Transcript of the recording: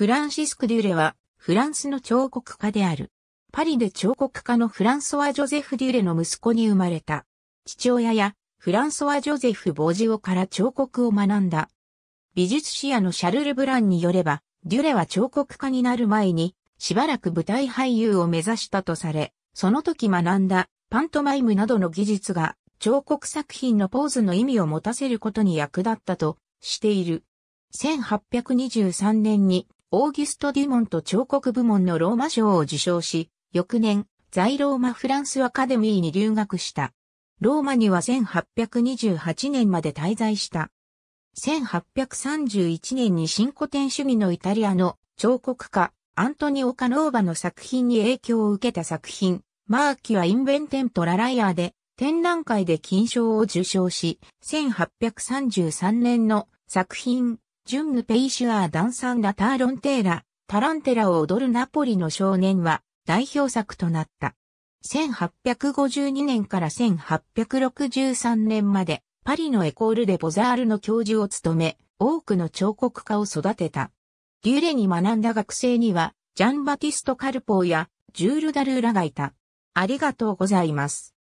フランシスク・デュレは、フランスの彫刻家である。パリで彫刻家のフランソワ・ジョゼフ・デュレの息子に生まれた。父親やフランソワ・ジョゼフ・ボジオから彫刻を学んだ。美術史屋のシャルル・ブランによれば、デュレは彫刻家になる前に、しばらく舞台俳優を目指したとされ、その時学んだパントマイムなどの技術が彫刻作品のポーズの意味を持たせることに役立ったとしている。1823年にオーギュスト・デュモンと彫刻部門のローマ賞を受賞し、翌年、在ローマフランスアカデミーに留学した。ローマには1828年まで滞在した。1831年に新古典主義のイタリアの彫刻家、アントニオ・カノーバの作品に影響を受けた作品、マーキュア・インベンテント・ラライアーで展覧会で金賞を受賞し、1833年の作品、ジュンヌ・ペイシュアー・ダンサン・ラ・ターロンテーラ、タランテラを踊るナポリの少年は代表作となった。1852年から1863年までパリのエコールでボザールの教授を務め、多くの彫刻家を育てた。デュレに学んだ学生には、ジャンバティスト・カルポーやジュール・ダルーラがいた。ありがとうございます。